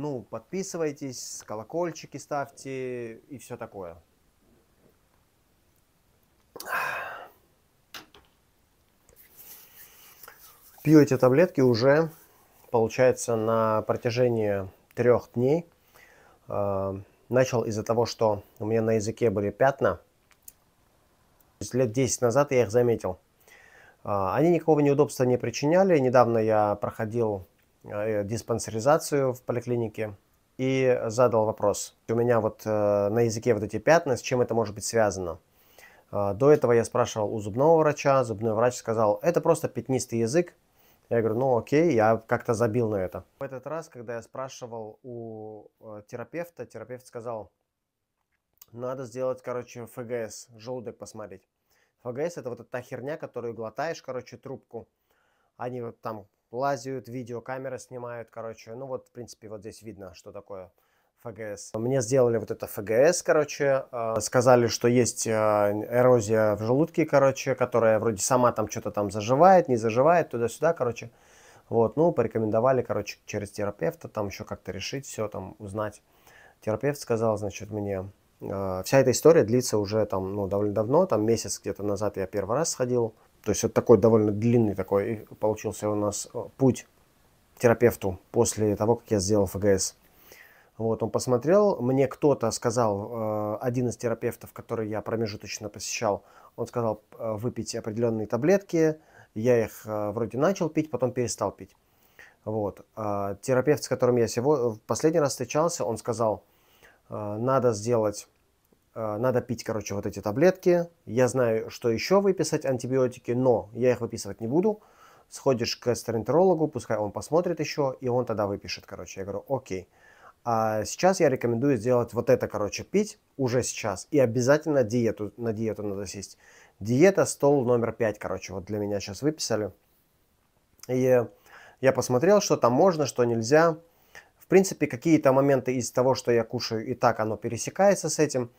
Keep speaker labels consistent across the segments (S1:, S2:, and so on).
S1: Ну, подписывайтесь, колокольчики ставьте и все такое. Пью эти таблетки уже, получается, на протяжении трех дней. Э, начал из-за того, что у меня на языке были пятна. Лет 10 назад я их заметил. Э, они никакого неудобства не причиняли. Недавно я проходил Э, диспансеризацию в поликлинике и задал вопрос. У меня вот э, на языке вот эти пятна, с чем это может быть связано? Э, до этого я спрашивал у зубного врача, зубной врач сказал, это просто пятнистый язык. Я говорю, ну окей, я как-то забил на это. В этот раз, когда я спрашивал у терапевта, терапевт сказал, надо сделать, короче, ФГС, желудок посмотреть. ФГС это вот эта херня, которую глотаешь, короче, трубку. Они а вот там лазят, видеокамеры снимают, короче. Ну вот, в принципе, вот здесь видно, что такое ФГС. Мне сделали вот это ФГС, короче, а, сказали, что есть а, эрозия в желудке, короче, которая вроде сама там что-то там заживает, не заживает, туда-сюда, короче. Вот, ну, порекомендовали, короче, через терапевта там еще как-то решить, все там узнать. Терапевт сказал, значит, мне, а, вся эта история длится уже там, ну, довольно давно, там месяц где-то назад я первый раз сходил, то есть это такой довольно длинный такой получился у нас э, путь терапевту после того, как я сделал ФГС. Вот, он посмотрел, мне кто-то сказал, э, один из терапевтов, который я промежуточно посещал, он сказал э, выпить определенные таблетки, я их вроде начал пить, потом перестал пить. Вот. Терапевт, с которым я сегодня, в последний раз встречался, он сказал, надо сделать Э, надо пить, короче, вот эти таблетки. Я знаю, что еще выписать антибиотики, но я их выписывать не буду. Сходишь к гастроэнтерологу, пускай он посмотрит еще, и он тогда выпишет, короче. Я говорю, окей. А сейчас я рекомендую сделать вот это, короче, пить уже сейчас. И обязательно диету, на диету надо сесть. Диета стол номер 5, короче, вот для меня сейчас выписали. И я посмотрел, что там можно, что нельзя. В принципе, какие-то моменты из того, что я кушаю, и так оно пересекается с этим.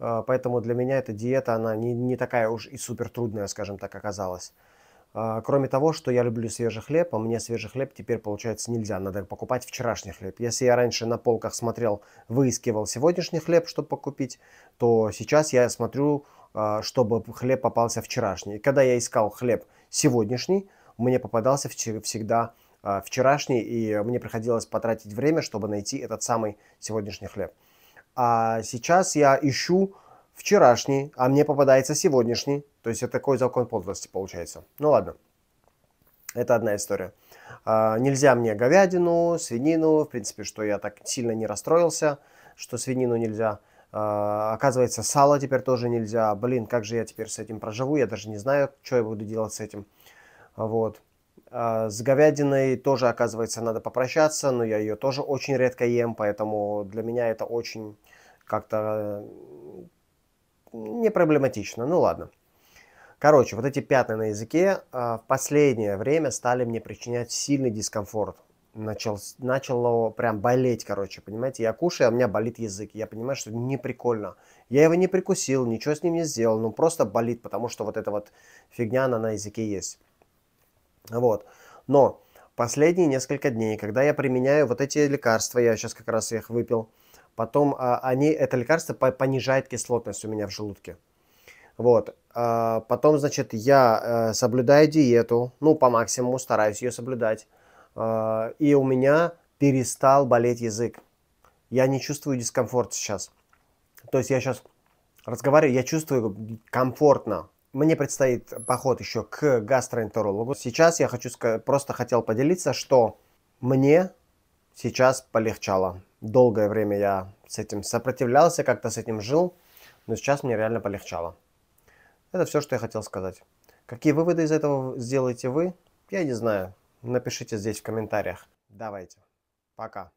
S1: А, поэтому для меня эта диета, она не, не такая уж и супер трудная, скажем так, оказалась. А, кроме того, что я люблю свежий хлеб, а мне свежий хлеб теперь, получается, нельзя. Надо покупать вчерашний хлеб. Если я раньше на полках смотрел, выискивал сегодняшний хлеб, чтобы покупить, то сейчас я смотрю, а, чтобы хлеб попался вчерашний. И когда я искал хлеб сегодняшний, мне попадался всегда вчерашний, и мне приходилось потратить время, чтобы найти этот самый сегодняшний хлеб. А сейчас я ищу вчерашний, а мне попадается сегодняшний. То есть это такой закон подлости получается. Ну ладно, это одна история. А, нельзя мне говядину, свинину, в принципе, что я так сильно не расстроился, что свинину нельзя. А, оказывается, сало теперь тоже нельзя. Блин, как же я теперь с этим проживу, я даже не знаю, что я буду делать с этим. Вот. А, с говядиной тоже, оказывается, надо попрощаться, но я ее тоже очень редко ем, поэтому для меня это очень как-то не проблематично. Ну ладно. Короче, вот эти пятна на языке а, в последнее время стали мне причинять сильный дискомфорт. Начал, начало прям болеть, короче, понимаете? Я кушаю, а у меня болит язык. Я понимаю, что не прикольно. Я его не прикусил, ничего с ним не сделал, ну просто болит, потому что вот эта вот фигня, она на языке есть. Вот. Но последние несколько дней, когда я применяю вот эти лекарства, я сейчас как раз их выпил, потом а, они, это лекарство понижает кислотность у меня в желудке. Вот. А, потом, значит, я а, соблюдаю диету, ну, по максимуму стараюсь ее соблюдать. А, и у меня перестал болеть язык. Я не чувствую дискомфорт сейчас. То есть я сейчас разговариваю, я чувствую комфортно. Мне предстоит поход еще к гастроэнтерологу. Сейчас я хочу просто хотел поделиться, что мне сейчас полегчало. Долгое время я с этим сопротивлялся, как-то с этим жил, но сейчас мне реально полегчало. Это все, что я хотел сказать. Какие выводы из этого сделаете вы, я не знаю. Напишите здесь в комментариях. Давайте. Пока.